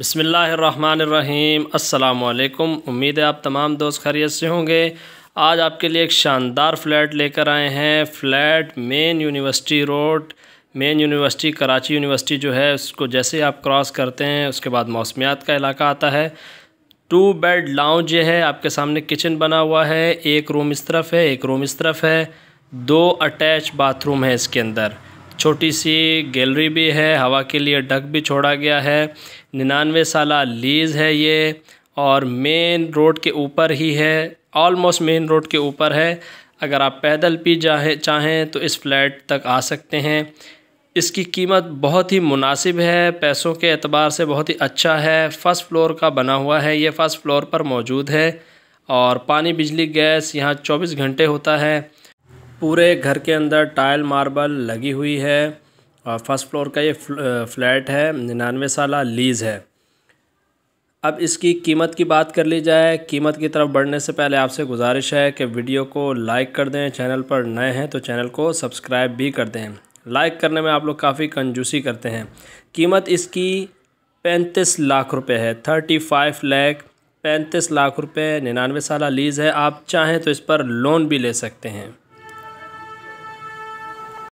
बसमीम् अल्लाम उम्मीद है आप तमाम दोस्त खैरियत से होंगे आज आपके लिए एक शानदार फ़्लैट लेकर आए हैं flat main university road main university Karachi university जो है उसको जैसे आप क्रॉस करते हैं उसके बाद मौसमियात का इलाका आता है टू बेड लाउंज है आपके सामने किचन बना हुआ है एक रूम इस तरफ है एक रूम इस तरफ है दो अटैच बाथरूम है इसके अंदर छोटी सी गैलरी भी है हवा के लिए डक भी छोड़ा गया है निन्यानवे साल लीज़ है ये और मेन रोड के ऊपर ही है ऑलमोस्ट मेन रोड के ऊपर है अगर आप पैदल भी जाए चाहें तो इस फ्लैट तक आ सकते हैं इसकी कीमत बहुत ही मुनासिब है पैसों के अतबार से बहुत ही अच्छा है फ़र्स्ट फ्लोर का बना हुआ है ये फ़र्स्ट फ्लोर पर मौजूद है और पानी बिजली गैस यहाँ 24 घंटे होता है पूरे घर के अंदर टाइल मार्बल लगी हुई है और फर्स्ट फ्लोर का ये फ्लैट है निन्यानवे साल लीज़ है अब इसकी कीमत की बात कर ली जाए कीमत की तरफ बढ़ने से पहले आपसे गुजारिश है कि वीडियो को लाइक कर दें चैनल पर नए हैं तो चैनल को सब्सक्राइब भी कर दें लाइक करने में आप लोग काफ़ी कंजूसी करते हैं कीमत इसकी पैंतीस लाख रुपए है थर्टी फाइव लैख पैंतीस लाख रुपए निन्यानवे साल लीज़ है आप चाहें तो इस पर लोन भी ले सकते हैं